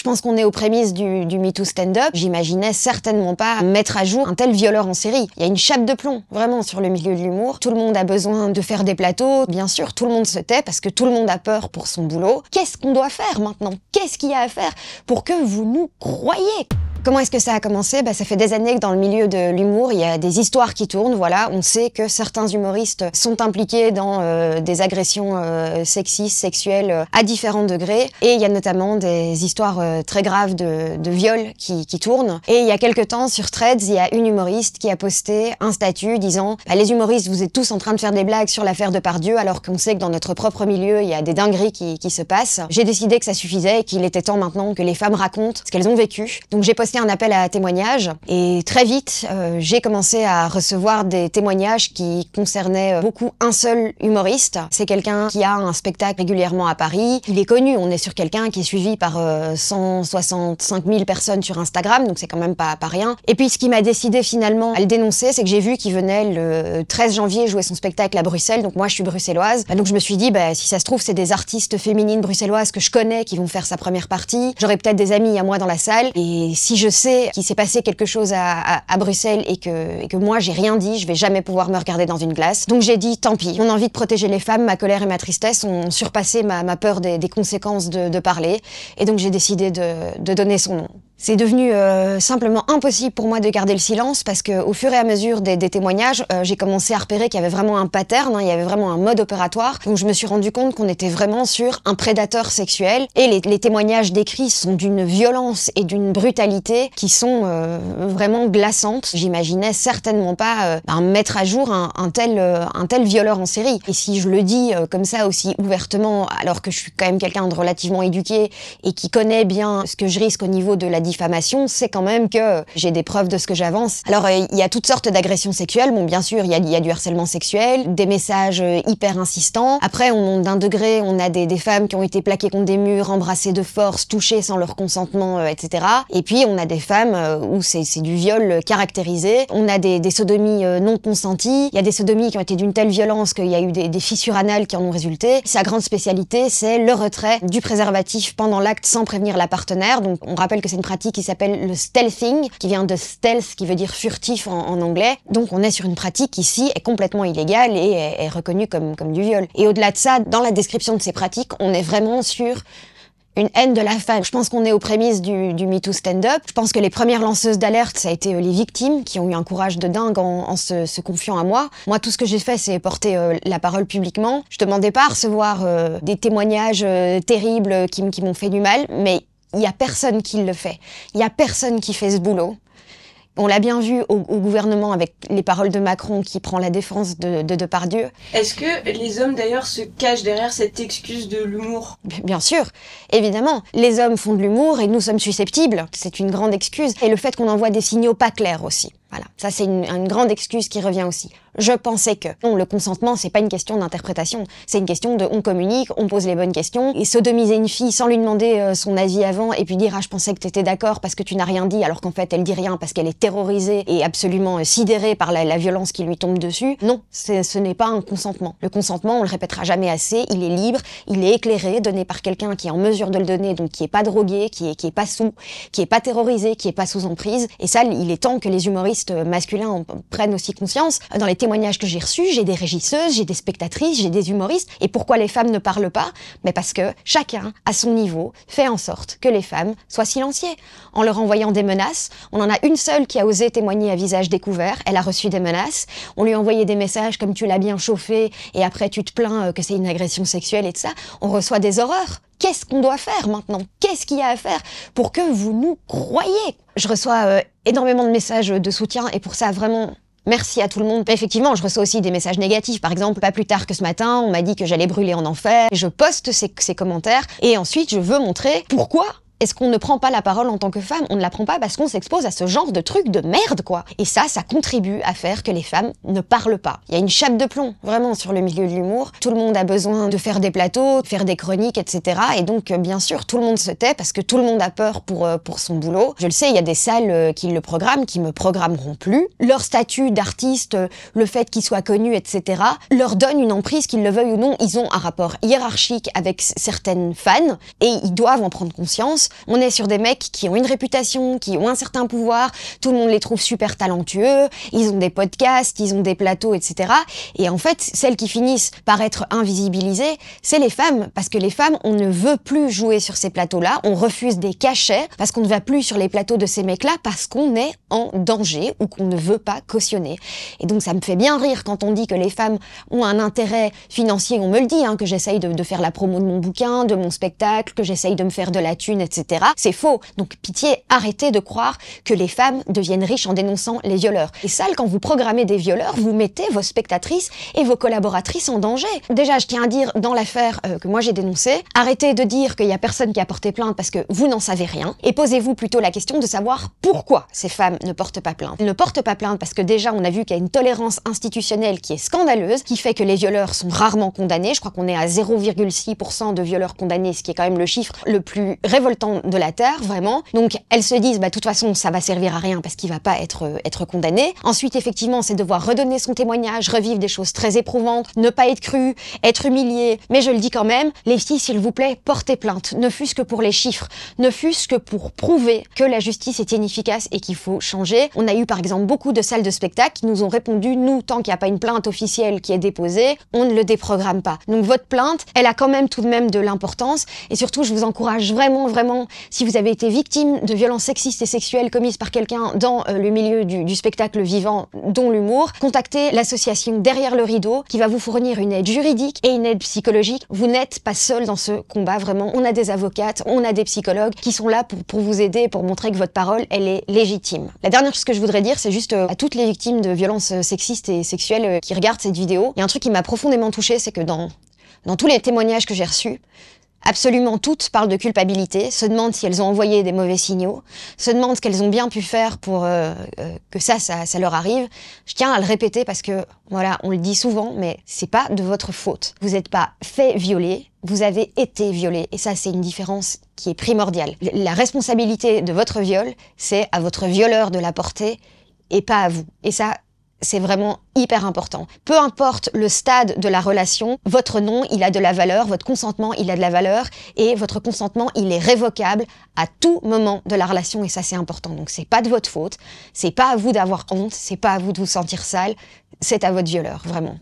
Je pense qu'on est aux prémices du, du MeToo stand-up. J'imaginais certainement pas mettre à jour un tel violeur en série. Il y a une chape de plomb, vraiment, sur le milieu de l'humour. Tout le monde a besoin de faire des plateaux. Bien sûr, tout le monde se tait parce que tout le monde a peur pour son boulot. Qu'est-ce qu'on doit faire maintenant Qu'est-ce qu'il y a à faire pour que vous nous croyez Comment est-ce que ça a commencé bah, Ça fait des années que dans le milieu de l'humour, il y a des histoires qui tournent. Voilà, on sait que certains humoristes sont impliqués dans euh, des agressions euh, sexistes, sexuelles, euh, à différents degrés. Et il y a notamment des histoires très graves de, viols qui, tournent. Et il y a quelques temps, sur Threads, il y a une humoriste qui a posté un statut disant bah, Les humoristes, vous êtes tous en train de faire des blagues sur l'affaire de Pardieu, alors qu'on sait que dans notre propre milieu, il y a des dingueries qui, qui se passent. J'ai décidé que ça suffisait et qu'il était temps maintenant que les femmes racontent ce qu'elles ont vécu. Donc j'ai posté un appel à témoignages et très vite, euh, j'ai commencé à recevoir des témoignages qui concernaient euh, beaucoup un seul humoriste. C'est quelqu'un qui a un spectacle régulièrement à Paris. Il est connu, on est sur quelqu'un qui est suivi par 165 euh, 000 personnes sur Instagram, donc c'est quand même pas, rien. Et puis ce qui m'a décidé finalement à le dénoncer, c'est que j'ai vu qu'il venait le 13 janvier jouer son spectacle à Bruxelles, donc moi je suis bruxelloise. Bah, donc je me suis dit, bah, si ça se trouve, c'est des artistes féminines bruxelloises que je connais qui vont faire sa première partie. J'aurais peut-être des amis à moi dans la salle. Et si je sais qu'il s'est passé quelque chose à, Bruxelles et que, que moi j'ai rien dit, je vais jamais pouvoir me regarder dans une glace. Donc j'ai dit tant pis. Mon envie de protéger les femmes, ma colère et ma tristesse ont surpassé ma, peur des, conséquences de, parler. Et donc j'ai décidé de donner son nom. C'est devenu euh, simplement impossible pour moi de garder le silence parce que au fur et à mesure des, témoignages, euh, j'ai commencé à repérer qu'il y avait vraiment un pattern, hein, il y avait vraiment un mode opératoire. Donc je me suis rendu compte qu'on était vraiment sur un prédateur sexuel et les, témoignages décrits sont d'une violence et d'une brutalité qui sont euh, vraiment glaçantes. J'imaginais certainement pas ben, mettre à jour un, un tel un tel violeur en série. Et si je le dis comme ça aussi ouvertement, alors que je suis quand même quelqu'un de relativement éduqué et qui connaît bien ce que je risque au niveau de la diffamation, c'est quand même que j'ai des preuves de ce que j'avance. Alors euh, il y a toutes sortes d'agressions sexuelles, bon bien sûr il y, a, du harcèlement sexuel, des messages euh, hyper insistants. Après on monte d'un degré, on a des, femmes qui ont été plaquées contre des murs, embrassées de force, touchées sans leur consentement, euh, etc. Et puis on a des femmes où c'est du viol caractérisé. On a des, sodomies non consenties. Il y a des sodomies qui ont été d'une telle violence qu'il y a eu des, des, fissures anales qui en ont résulté. Sa grande spécialité c'est le retrait du préservatif pendant l'acte sans prévenir la partenaire. Donc on rappelle que c'est une pratique qui s'appelle le stealthing, qui vient de stealth, qui veut dire furtif en, anglais. Donc on est sur une pratique ici est complètement illégale et est, reconnue comme, comme du viol. Et au-delà de ça, dans la description de ces pratiques, on est vraiment sur une haine de la femme. Je pense qu'on est aux prémices du, du MeToo stand-up. Je pense que les premières lanceuses d'alerte, ça a été euh, les victimes qui ont eu un courage de dingue en, se, confiant à moi. Moi, tout ce que j'ai fait, c'est porter euh, la parole publiquement. Je demandais pas à recevoir euh, des témoignages terribles qui, qui m'ont fait du mal, mais il n'y a personne qui le fait. Il n'y a personne qui fait ce boulot. On l'a bien vu au, gouvernement avec les paroles de Macron qui prend la défense de, de Depardieu. Est-ce que les hommes d'ailleurs se cachent derrière cette excuse de l'humour Bien sûr, évidemment. Les hommes font de l'humour et nous sommes susceptibles. C'est une grande excuse. Et le fait qu'on envoie des signaux pas clairs aussi. Voilà, ça c'est une grande excuse qui revient aussi je pensais que. Non, le consentement, c'est pas une question d'interprétation. C'est une question de on communique, on pose les bonnes questions. Et sodomiser une fille sans lui demander euh, son avis avant et puis dire ah je pensais que t'étais d'accord parce que tu n'as rien dit alors qu'en fait elle dit rien parce qu'elle est terrorisée et absolument euh, sidérée par la, violence qui lui tombe dessus. Non, ce n'est pas un consentement. Le consentement, on le répétera jamais assez, il est libre, il est éclairé, donné par quelqu'un qui est en mesure de le donner, donc qui est pas drogué, qui est, pas sous, qui est pas terrorisé, qui est pas sous emprise. Et ça, il est temps que les humoristes euh, masculins prennent aussi conscience. Dans témoignages que j'ai reçus, j'ai des régisseuses, j'ai des spectatrices, j'ai des humoristes. Et pourquoi les femmes ne parlent pas Mais parce que chacun, à son niveau, fait en sorte que les femmes soient silenciées. En leur envoyant des menaces, on en a une seule qui a osé témoigner à visage découvert, elle a reçu des menaces, on lui a envoyé des messages comme tu l'as bien chauffé et après tu te plains euh, que c'est une agression sexuelle et de ça. On reçoit des horreurs qu'est-ce qu'on doit faire maintenant Qu'est-ce qu'il y a à faire pour que vous nous croyez Je reçois euh, énormément de messages de soutien et pour ça vraiment Merci à tout le monde. effectivement, je reçois aussi des messages négatifs. Par exemple, pas plus tard que ce matin, on m'a dit que j'allais brûler en enfer. Je poste ces commentaires et ensuite je veux montrer pourquoi est-ce qu'on ne prend pas la parole en tant que femme On ne la prend pas parce qu'on s'expose à ce genre de truc de merde, quoi. Et ça, ça contribue à faire que les femmes ne parlent pas. Il y a une chape de plomb, vraiment, sur le milieu de l'humour. Tout le monde a besoin de faire des plateaux, de faire des chroniques, etc. Et donc, euh, bien sûr, tout le monde se tait parce que tout le monde a peur pour, euh, pour son boulot. Je le sais, il y a des salles euh, qui le programment, qui me programmeront plus. Leur statut d'artiste, le fait qu'ils soient connus, etc., leur donne une emprise, qu'ils le veuillent ou non. Ils ont un rapport hiérarchique avec certaines fans et ils doivent en prendre conscience. On est sur des mecs qui ont une réputation, qui ont un certain pouvoir, tout le monde les trouve super talentueux, ils ont des podcasts, ils ont des plateaux, etc. Et en fait, celles qui finissent par être invisibilisées, c'est les femmes, parce que les femmes, on ne veut plus jouer sur ces plateaux-là, on refuse des cachets, parce qu'on ne va plus sur les plateaux de ces mecs-là, parce qu'on est en danger ou qu'on ne veut pas cautionner. Et donc ça me fait bien rire quand on dit que les femmes ont un intérêt financier, on me le dit, hein, que j'essaye de, de faire la promo de mon bouquin, de mon spectacle, que j'essaye de me faire de la thune, etc. C'est faux. Donc pitié, arrêtez de croire que les femmes deviennent riches en dénonçant les violeurs. Et ça, quand vous programmez des violeurs, vous mettez vos spectatrices et vos collaboratrices en danger. Déjà, je tiens à dire dans l'affaire euh, que moi j'ai dénoncée, arrêtez de dire qu'il y a personne qui a porté plainte parce que vous n'en savez rien et posez-vous plutôt la question de savoir pourquoi ces femmes ne portent pas plainte. Elles ne portent pas plainte parce que déjà on a vu qu'il y a une tolérance institutionnelle qui est scandaleuse, qui fait que les violeurs sont rarement condamnés. Je crois qu'on est à 0,6% de violeurs condamnés, ce qui est quand même le chiffre le plus révoltant de la Terre, vraiment. Donc elles se disent, bah de toute façon, ça va servir à rien parce qu'il va pas être, euh, être condamné. Ensuite, effectivement, c'est devoir redonner son témoignage, revivre des choses très éprouvantes, ne pas être cru, être humilié. Mais je le dis quand même, les filles, s'il vous plaît, portez plainte, ne fût-ce que pour les chiffres, ne fût-ce que pour prouver que la justice est inefficace et qu'il faut changer. On a eu par exemple beaucoup de salles de spectacle qui nous ont répondu, nous, tant qu'il n'y a pas une plainte officielle qui est déposée, on ne le déprogramme pas. Donc votre plainte, elle a quand même tout de même de l'importance et surtout, je vous encourage vraiment, vraiment si vous avez été victime de violences sexistes et sexuelles commises par quelqu'un dans euh, le milieu du, spectacle vivant, dont l'humour, contactez l'association Derrière le rideau qui va vous fournir une aide juridique et une aide psychologique. Vous n'êtes pas seul dans ce combat, vraiment. On a des avocates, on a des psychologues qui sont là pour, vous aider, pour montrer que votre parole, elle est légitime. La dernière chose que je voudrais dire, c'est juste euh, à toutes les victimes de violences euh, sexistes et sexuelles qui regardent cette vidéo, il y a un truc qui m'a profondément touchée, c'est que dans dans tous les témoignages que j'ai reçus, Absolument toutes parlent de culpabilité, se demandent si elles ont envoyé des mauvais signaux, se demandent ce qu'elles ont bien pu faire pour euh, euh, que ça, ça, leur arrive. Je tiens à le répéter parce que, voilà, on le dit souvent, mais c'est pas de votre faute. Vous n'êtes pas fait violer, vous avez été violé. Et ça, c'est une différence qui est primordiale. La responsabilité de votre viol, c'est à votre violeur de la porter et pas à vous. Et ça, c'est vraiment hyper important. Peu importe le stade de la relation, votre nom, il a de la valeur, votre consentement, il a de la valeur, et votre consentement, il est révocable à tout moment de la relation, et ça c'est important. Donc c'est pas de votre faute, c'est pas à vous d'avoir honte, c'est pas à vous de vous sentir sale, c'est à votre violeur, vraiment.